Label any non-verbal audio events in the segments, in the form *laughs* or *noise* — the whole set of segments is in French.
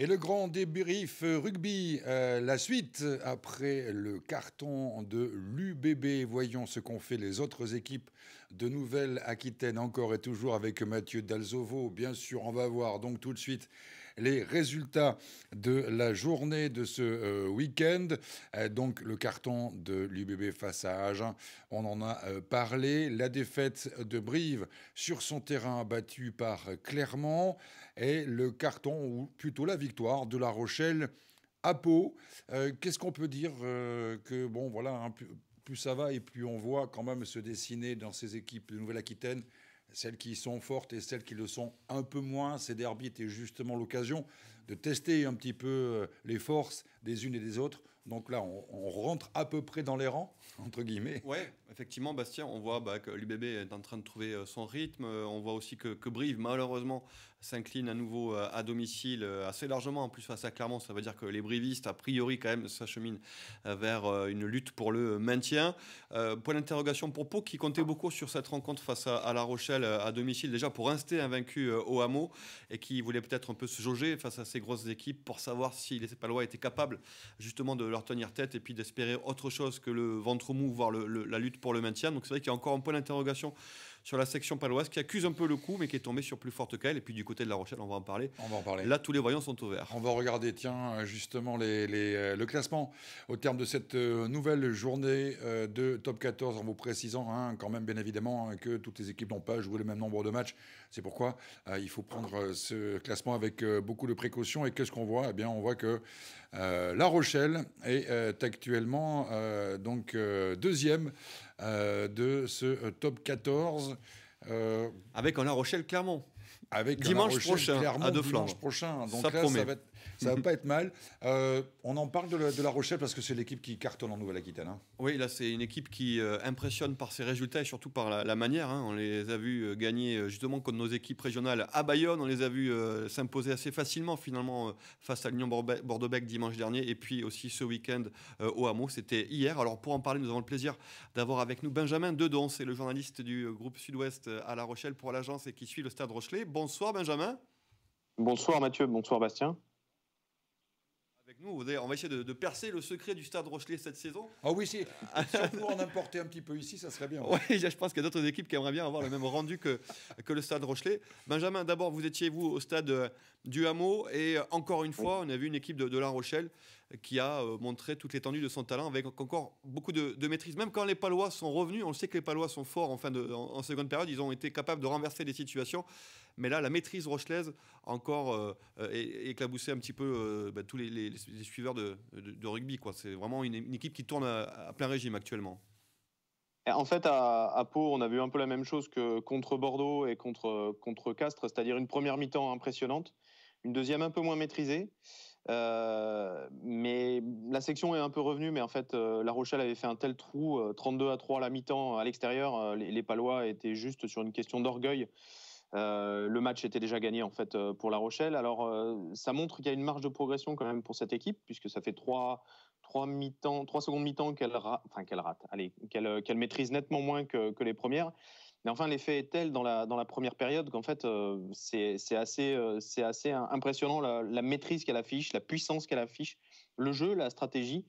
Et le grand débrief rugby, euh, la suite après le carton de l'UBB. Voyons ce qu'ont fait les autres équipes de Nouvelle-Aquitaine, encore et toujours avec Mathieu Dalzovo. Bien sûr, on va voir donc tout de suite les résultats de la journée de ce euh, week-end. Euh, donc le carton de l'UBB face à Agen, on en a euh, parlé. La défaite de Brive sur son terrain battu par Clermont et le carton, ou plutôt la victoire de La Rochelle à Pau. Qu'est-ce qu'on peut dire que, bon, voilà, hein, plus, plus ça va et plus on voit quand même se dessiner dans ces équipes de Nouvelle-Aquitaine celles qui sont fortes et celles qui le sont un peu moins. Ces derbies étaient justement l'occasion de tester un petit peu euh, les forces des unes et des autres. Donc là, on, rentre à peu près dans les rangs, *laughs* entre guillemets. Oui, effectivement, Bastien, on voit bah, que l'UBB est en train de trouver euh, son rythme. Euh, on voit aussi que, que Brive, malheureusement, s'incline à nouveau à domicile assez largement, en plus face à Clermont. Ça veut dire que les brivistes, a priori, quand même, s'acheminent vers une lutte pour le maintien. point d'interrogation pour Pau, qui comptait beaucoup sur cette rencontre face à, La Rochelle à domicile, déjà pour inster un au hameau, et qui voulait peut-être un peu se jauger face à ses grosses équipes pour savoir si les Palois étaient capables justement de leur tenir tête et puis d'espérer autre chose que le ventre mou, voire la lutte pour le maintien. Donc c'est vrai qu'il y a encore un point d'interrogation sur la section paloise qui accuse un peu le coup, mais qui est tombée sur plus forte qu'elle. Et puis du côté de La Rochelle, on va en parler. On va en parler. Là, tous les voyants sont ouverts. On va regarder, tiens, justement, les, les, euh, le classement au terme de cette euh, nouvelle journée euh, de top 14, en vous précisant, hein, quand même, bien évidemment, hein, que toutes les équipes n'ont pas joué le même nombre de matchs. C'est pourquoi il faut prendre ce classement avec beaucoup de précautions, Et qu'est-ce qu'on voit Eh bien, on voit que euh, La Rochelle est euh, actuellement euh, donc deuxième de ce top 14. Avec en La Rochelle-Clermont. Avec dimanche prochain, à deux prochain. Donc ça ça va pas être mal. Euh, on en parle de la, Rochelle parce que c'est l'équipe qui cartonne en Nouvelle-Aquitaine. Hein. Oui, là, c'est une équipe qui euh, impressionne par ses résultats et surtout par la, manière. Hein. On les a vus euh, gagner justement contre nos équipes régionales à Bayonne. On les a vus s'imposer assez facilement finalement face à l'Union bordeaux dimanche dernier et puis aussi ce week-end au Hameau. C'était hier. Alors pour en parler, nous avons le plaisir d'avoir avec nous Benjamin Dedon. C'est le journaliste du groupe Sud-Ouest à La Rochelle pour l'agence et qui suit le stade Rochelet. Bonsoir Benjamin. Bonsoir Mathieu, bonsoir Bastien nous. On va essayer de, percer le secret du Stade Rochelet cette saison. Ah oui, si, surtout en importer un petit peu ici, ça serait bien. *laughs* Oui, je pense qu'il y a d'autres équipes qui aimeraient bien avoir le même rendu que, le Stade Rochelet. Benjamin, d'abord, vous étiez, vous, au stade euh, du Hameau. Et euh, encore une fois, on a vu une équipe de, de La Rochelle qui a euh, montré toute l'étendue de son talent avec encore beaucoup de, maîtrise. Même quand les Palois sont revenus, on sait que les Palois sont forts en, fin de, en, seconde période, ils ont été capables de renverser des situations. Mais là, la maîtrise rochelaise encore euh, euh éclaboussé un petit peu euh, bah, tous les, les, suiveurs de, de, rugby. C'est vraiment une, équipe qui tourne à, plein régime actuellement. En fait, à, à, Pau, on a vu un peu la même chose que contre Bordeaux et contre, contre Castres, c'est-à-dire une première mi-temps impressionnante, une deuxième un peu moins maîtrisée. Euh, mais la section est un peu revenue, mais en fait, euh, La Rochelle avait fait un tel trou, 32 euh, à 3 à la mi-temps à l'extérieur. Les, Palois étaient juste sur une question d'orgueil. le match était déjà gagné en fait pour La Rochelle. Alors, ça montre qu'il y a une marge de progression quand même pour cette équipe, puisque ça fait 3, trois mi-temps, trois secondes mi-temps qu'elle enfin, qu'elle rate, qu'elle maîtrise nettement moins que, que les premières. Mais enfin, l'effet est tel dans la, première période qu'en fait, euh, c'est assez, euh, assez impressionnant la maîtrise qu'elle affiche, la puissance qu'elle affiche le jeu, la stratégie.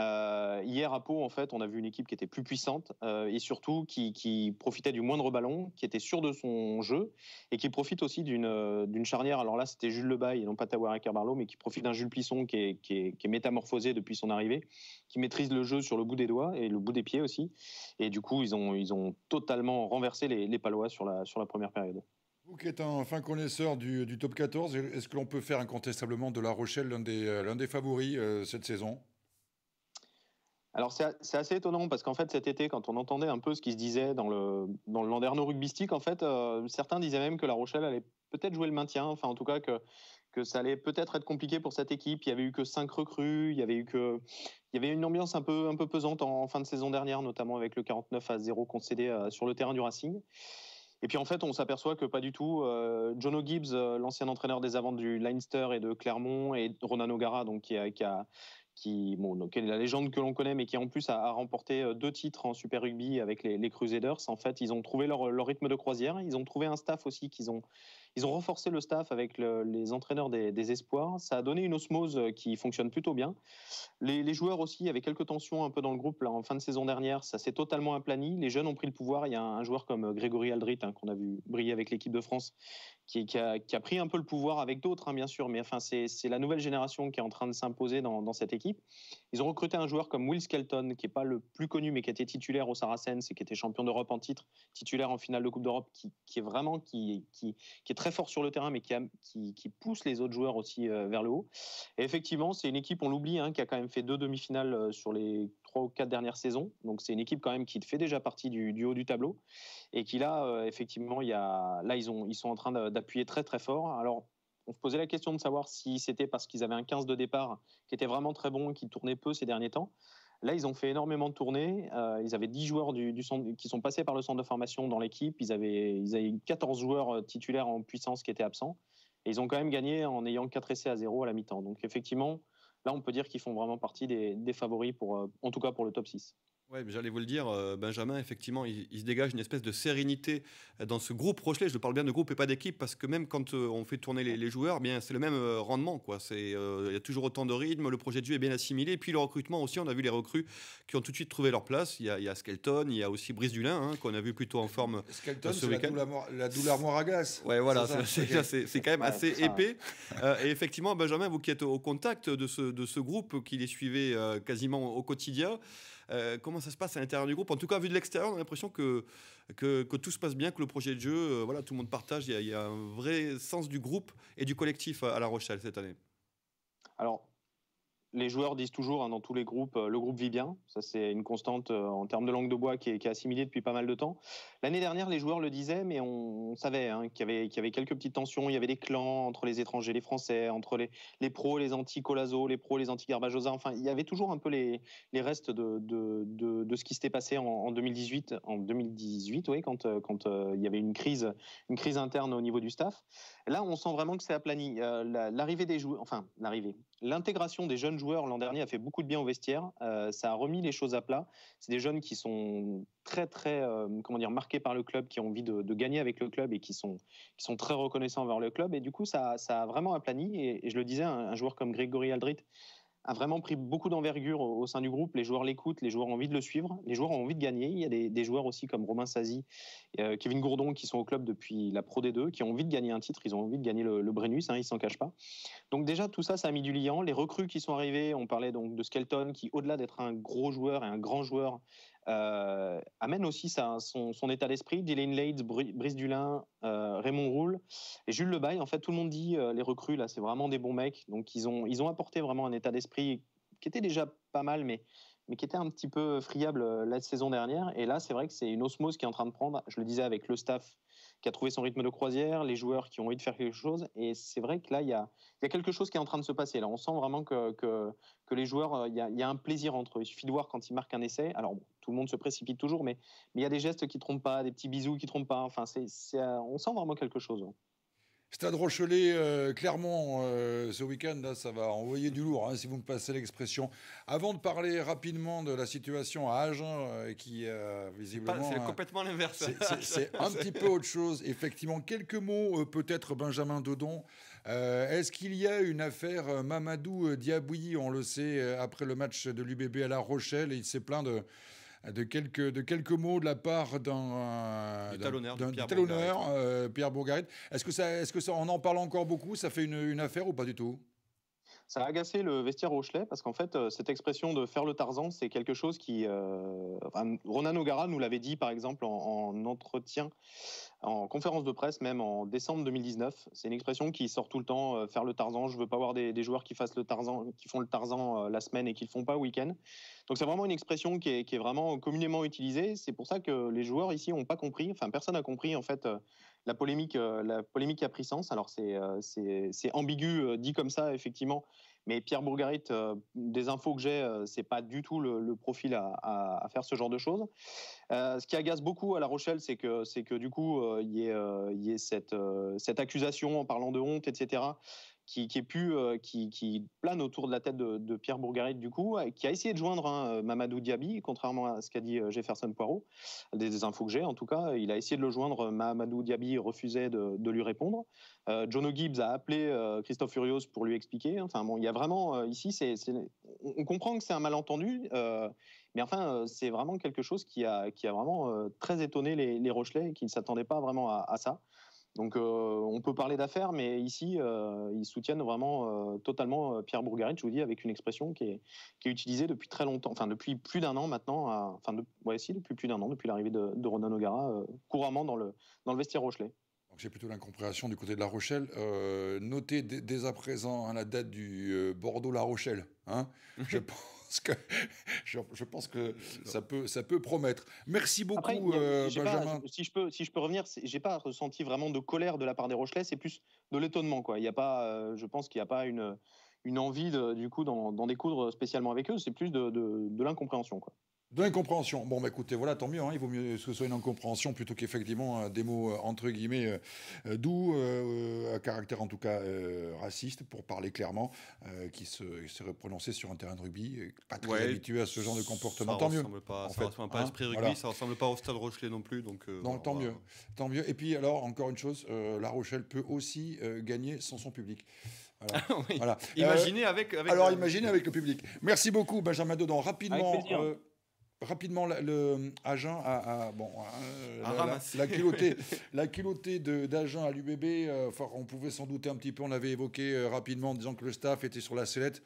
Euh, hier à Pau, en fait, on a vu une équipe qui était plus puissante euh, et surtout qui, profitait du moindre ballon, qui était sûr de son jeu et qui profite aussi d'une euh, charnière. Alors là, c'était Jules Lebaille et non pas Tawara Kerbarlo, mais qui profite d'un Jules Plisson qui est, métamorphosé depuis son arrivée, qui maîtrise le jeu sur le bout des doigts et le bout des pieds aussi. Et du coup, ils ont, ils ont totalement renversé les, les Palois sur la, sur la première période qui est un fin connaisseur du, top 14, est-ce que l'on peut faire incontestablement de La Rochelle l'un des, euh, l'un des favoris euh, cette saison alors c'est, assez étonnant parce qu'en fait cet été quand on entendait un peu ce qui se disait dans le dans le landerneau rugbystique en fait euh, certains disaient même que La Rochelle allait peut-être jouer le maintien enfin en tout cas que ça allait peut-être être compliqué pour cette équipe. Il y avait eu que cinq recrues, il y avait eu que, il y avait une ambiance un peu, un peu pesante en, en fin de saison dernière, notamment avec le 49 à 0 concédé sur le terrain du Racing. Et puis en fait, on s'aperçoit que pas du tout. Euh, Jono Gibbs, euh, l'ancien entraîneur des avants du Leinster et de Clermont, et Ronan O'Gara, donc qui qui est la légende que l'on connaît, mais qui en plus a, remporté euh, deux titres en Super Rugby avec les, Crusaders. En fait, ils ont trouvé leur, rythme de croisière. Ils ont trouvé un staff aussi qu'ils ont, ils ont renforcé le staff avec les entraîneurs des, espoirs. Ça a donné une osmose euh, qui fonctionne plutôt bien. Les, joueurs aussi, avec quelques tensions un peu dans le groupe là, en fin de saison dernière, ça s'est totalement aplani. Les jeunes ont pris le pouvoir. Il y a un, joueur comme euh, Grégory Aldrit, hein, qu'on a vu briller avec l'équipe de France, qui, qui, a, pris un peu le pouvoir avec d'autres, hein, bien sûr. Mais enfin, c'est la nouvelle génération qui est en train de s'imposer dans, cette équipe. Ils ont recruté un joueur comme Will Skelton, qui n'est pas le plus connu, mais qui était titulaire au Saracens et qui était champion d'Europe en titre, titulaire en finale de Coupe d'Europe, qui, est vraiment qui, qui, qui très fort sur le terrain, mais qui, a, qui, pousse les autres joueurs aussi euh, vers le haut. Et effectivement, c'est une équipe, on l'oublie, hein, qui a quand même fait deux demi-finales euh, sur les trois ou quatre dernières saisons. Donc c'est une équipe quand même qui fait déjà partie du, du haut du tableau et qui là, euh, effectivement, il y a, là ils, ont, ils sont en train d'appuyer très très fort. Alors on se posait la question de savoir si c'était parce qu'ils avaient un 15 de départ qui était vraiment très bon, qui tournait peu ces derniers temps, Là, ils ont fait énormément de tournées. Euh, ils avaient 10 joueurs qui sont passés par le centre de formation dans l'équipe. Ils avaient, 14 joueurs euh, titulaires en puissance qui étaient absents. Et ils ont quand même gagné en ayant 4 essais à 0 à la mi-temps. Donc effectivement, là, on peut dire qu'ils font vraiment partie des, favoris, pour, euh, en tout cas pour le top 6. Oui, j'allais vous le dire, euh, Benjamin, effectivement, il, se dégage une espèce de sérénité euh, dans ce groupe Rochelet. Je parle bien de groupe et pas d'équipe, parce que même quand euh, on fait tourner les, joueurs, eh bien c'est le même rendement. Quoi. C'est, il y a toujours autant de rythme, le projet de jeu est bien assimilé. Et puis le recrutement aussi, on a vu les recrues qui ont tout de suite trouvé leur place. Il y a, Skelton, il y a aussi Brice Dulin, hein, qu'on a vu plutôt en forme Skelton, ce week-end. La douleur moire à Oui, voilà, c'est, quand même assez épais. et effectivement, Benjamin, vous qui êtes au contact de ce, de ce groupe, qui les suivez quasiment au quotidien, euh, comment ça se passe à l'intérieur du groupe En tout cas, vu de l'extérieur, on a l'impression que, que, tout se passe bien, que le projet de jeu, euh, voilà, tout le monde partage. Il y, y, a un vrai sens du groupe et du collectif à La Rochelle cette année. Alors, les joueurs disent toujours hein, dans tous les groupes, euh, le groupe vit bien. Ça, c'est une constante euh, en termes de langue de bois qui est, qui assimilée depuis pas mal de temps. L'année dernière, les joueurs le disaient, mais on, savait hein, qu'il y, avait, y avait quelques petites tensions. Il y avait des clans entre les étrangers les Français, entre les, les pros, les anti-Colazo, les pros, les anti-Garbajosa. Enfin, il y avait toujours un peu les, les restes de, de, de, ce qui s'était passé en, 2018, en 2018 oui, quand, euh, quand il y avait une crise, une crise interne au niveau du staff. Là, on sent vraiment que c'est aplani. l'arrivée des joueurs, enfin, l'arrivée, l'intégration des jeunes joueur l'an dernier a fait beaucoup de bien au vestiaire. Euh, ça a remis les choses à plat. C'est des jeunes qui sont très très euh, comment dire marqués par le club, qui ont envie de, gagner avec le club et qui sont très reconnaissants envers le club. Et du coup, ça, a vraiment aplani. Et, je le disais, un, un joueur comme Grégory Aldrit a vraiment pris beaucoup d'envergure au, sein du groupe. Les joueurs l'écoutent, les joueurs ont envie de le suivre, les joueurs ont envie de gagner. Il y a des, joueurs aussi comme Romain Sazi, et euh, Kevin Gourdon qui sont au club depuis la Pro D2, qui ont envie de gagner un titre, ils ont envie de gagner le, Brennus, hein, ils s'en cachent pas. Donc déjà tout ça, ça a mis du liant. Les recrues qui sont arrivées, on parlait donc de Skelton qui, au-delà d'être un gros joueur et un grand joueur, euh, amène aussi son, état d'esprit. Dylan Lade, Brice Dulin, euh, Raymond Roule et Jules Lebaille. En fait, tout le monde dit euh, les recrues là, c'est vraiment des bons mecs. Donc ils ont ils ont apporté vraiment un état d'esprit qui était déjà pas mal, mais mais qui était un petit peu friable euh, la saison dernière. Et là, c'est vrai que c'est une osmose qui est en train de prendre. Je le disais avec le staff qui a trouvé son rythme de croisière, les joueurs qui ont envie de faire quelque chose. Et c'est vrai que là, il y, a, quelque chose qui est en train de se passer. Là, on sent vraiment que, que, les joueurs, euh, il y, a, un plaisir entre eux. Il suffit de voir quand ils marquent un essai. Alors, tout le monde se précipite toujours, mais, il y a des gestes qui trompent pas, des petits bisous qui trompent pas. Enfin, c'est, euh, on sent vraiment quelque chose. Hein. Stade Rochelet, euh, clairement, euh, ce week-end, là, ça va envoyer du lourd, hein, si vous me passez l'expression. Avant de parler rapidement de la situation à Agen, euh, qui visiblement... C'est hein, complètement l'inverse. *laughs* C'est un petit peu autre chose. Effectivement, quelques mots, peut-être, Benjamin Dodon. Est-ce qu'il y a une affaire Mamadou Diaboui On le sait, après le match de l'UBB à La Rochelle, il s'est plaint de de quelques, de quelques mots de la part d'un talonneur, Pierre, talonneur Bourgaret. Euh, est-ce que ça, est-ce que ça, on en parle encore beaucoup Ça fait une affaire ou pas du tout ça a agacé le vestiaire Rochelet parce qu'en fait, euh, cette expression de faire le Tarzan, c'est quelque chose qui. Euh, Ronan O'Gara nous l'avait dit par exemple en, entretien, en conférence de presse même en décembre 2019. C'est une expression qui sort tout le temps euh, faire le Tarzan. Je veux pas voir des, joueurs qui, fassent le tarzan, qui font le Tarzan euh, la semaine et qui le font pas au week-end. Donc c'est vraiment une expression qui est, qui est vraiment communément utilisée. C'est pour ça que les joueurs ici n'ont pas compris, enfin personne n'a compris en fait la polémique, euh, la polémique a pris sens. Alors c'est euh, c'est ambigu euh, dit comme ça effectivement, mais Pierre Bourgarit, des infos que j'ai, c'est pas du tout le, profil à, faire ce genre de choses. ce qui agace beaucoup à La Rochelle, c'est que que du coup il y ait, cette cette accusation en parlant de honte, etc qui, est plus, euh, qui, plane autour de la tête de, Pierre Bourgarit, du coup, qui a essayé de joindre hein, Mamadou Diaby, contrairement à ce qu'a dit euh, Jefferson Poirot, des, infos que j'ai en tout cas. Il a essayé de le joindre, Mamadou Diaby refusait de, lui répondre. Euh, Jono Gibbs a appelé Christophe Furios pour lui expliquer. Enfin bon, il y a vraiment, ici, on comprend que c'est un malentendu, mais enfin, c'est vraiment quelque chose qui a, vraiment très étonné les, les Rochelais, qui ne s'attendaient pas vraiment à ça. Donc euh, on peut parler d'affaires, mais ici, euh, ils soutiennent vraiment euh, totalement Pierre Bourgarit, je vous dis, avec une expression qui est, utilisée depuis très longtemps, enfin depuis plus d'un an maintenant, enfin de, depuis plus d'un an, depuis l'arrivée de, de Ronan O'Gara, couramment dans le, dans le vestiaire Rochelet. Donc j'ai plutôt l'incompréhension du côté de La Rochelle. notez dès à présent hein, la date du Bordeaux-La Rochelle. Hein. *laughs* je que, *laughs* je, pense que ça peut, ça peut promettre. Merci beaucoup, euh, Benjamin. si, je peux, si je peux revenir, j'ai pas ressenti vraiment de colère de la part des Rochelais, c'est plus de l'étonnement. Quoi. Il y a pas, euh, je pense qu'il n'y a pas une, une envie, du coup, d'en, découdre spécialement avec eux, c'est plus de, de l'incompréhension. Quoi. D'incompréhension. Bon, bah, écoutez, voilà, tant mieux. Hein. il vaut mieux que ce soit une incompréhension plutôt qu'effectivement euh, des mots euh, entre guillemets euh, doux, à caractère en tout cas raciste, pour parler clairement, qui, se, qui serait prononcé sur un terrain de rugby, pas très habitué à ce genre de comportement. Tant mieux. ça ne ressemble pas hein, à l'esprit rugby, ça ressemble pas au Stade Rochelet non plus. Donc, non, tant bah. mieux. Tant mieux. Et puis alors, encore une chose, La Rochelle peut aussi gagner sans son public. Voilà. *laughs* Imaginez avec, Alors, imaginez avec le public. Merci beaucoup, Benjamin Dodon. Rapidement rapidement le, a, bon, euh, la, culoté la, culottée, *laughs* à l'UBB. Euh, on pouvait s'en douter un petit peu. On l'avait évoqué euh, rapidement en disant que le staff était sur la sellette.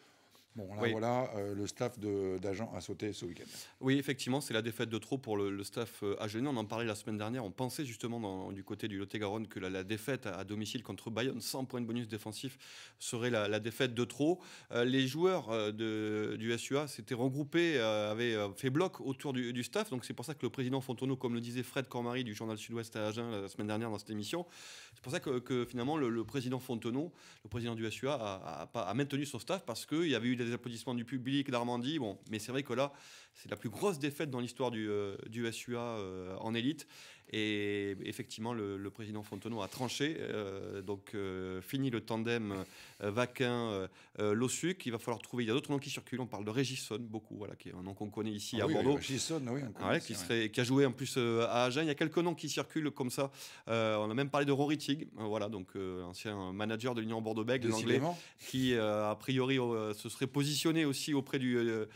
Bon, là, voilà, euh, le staff d'agents a sauté ce week-end. Oui, effectivement, c'est la défaite de trop pour le, staff euh, à Genève. On en parlait la semaine dernière. On pensait justement du côté du Lot-et-Garonne que la, défaite à, domicile contre Bayonne, sans point de bonus défensif, serait la, défaite de trop. Euh, les joueurs du SUA s'étaient regroupés, avaient fait bloc autour du, staff. Donc c'est pour ça que le président Fontenot, comme le disait Fred Cormary du journal Sud-Ouest à Agen la semaine dernière dans cette émission, c'est pour ça que, finalement le, président Fontenot, le président du SUA, a maintenu son staff parce qu'il y avait eu des des applaudissements du public d'Armandie. Bon, mais c'est vrai que là, c'est la plus grosse défaite dans l'histoire du, euh, du SUA euh, en élite. Et effectivement, le, président Fontenot a tranché. Euh, donc, euh, fini le tandem euh, Vaquin, Lossuc. Il va falloir trouver. Il y a d'autres noms qui circulent. On parle de Régisson, beaucoup, voilà, qui est un nom qu'on connaît ici ah à Bordeaux. Ah oui, oui, qui, serait, qui a joué en plus à Agen. Il y a quelques noms qui circulent comme ça. on a même parlé de Rory Tig, voilà, donc ancien manager de l'Union Bordeaux-Bègles, l'anglais, qui a priori se serait positionné aussi auprès du, de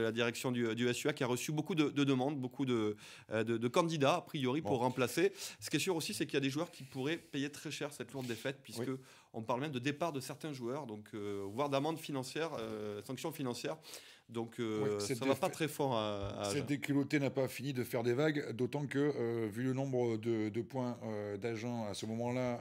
la direction du, SUA, qui a reçu beaucoup de, demandes, beaucoup de candidats a priori pour remplacer. Ce qui est sûr aussi, c'est qu'il y a des joueurs qui pourraient payer très cher cette lourde défaite, puisque on parle même de départ de certains joueurs, donc euh, voire d'amende financière, sanctions euh, sanction financière. Donc euh, ça ne va pas très fort. À, Cette déculottée n'a pas fini de faire des vagues, d'autant que vu le nombre de, points d'agents à ce moment-là,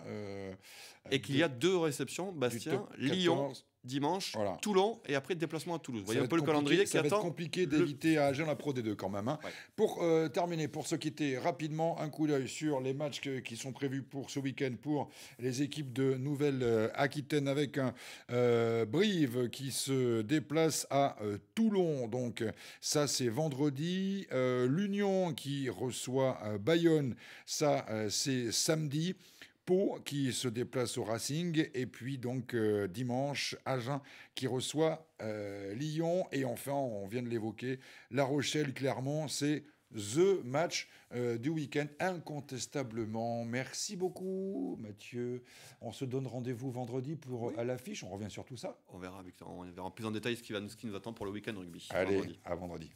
et qu'il y a deux réceptions, Bastien, Lyon dimanche, Toulon et après déplacement à Toulouse. voyez un peu le calendrier qui attend. va être compliqué d'éviter à Agen la Pro des deux quand même. Hein. Pour euh, terminer, pour se quitter rapidement, un coup d'œil sur les matchs qui sont prévus pour ce week-end pour les équipes de Nouvelle-Aquitaine avec un euh, Brive qui se déplace à euh, Toulon. Donc ça c'est vendredi. L'Union qui reçoit Bayonne, ça c'est samedi. Pau qui se déplace au Racing et puis donc euh, dimanche Agen qui reçoit euh, Lyon et enfin on vient de l'évoquer La Rochelle Clermont c'est The match euh, du week-end, incontestablement. Merci beaucoup, Mathieu. On se donne rendez-vous vendredi pour à l'affiche. On revient sur tout ça. On verra, Victor. On verra plus en détail ce qui, va, ce qui nous attend pour le week-end rugby. Allez, à vendredi.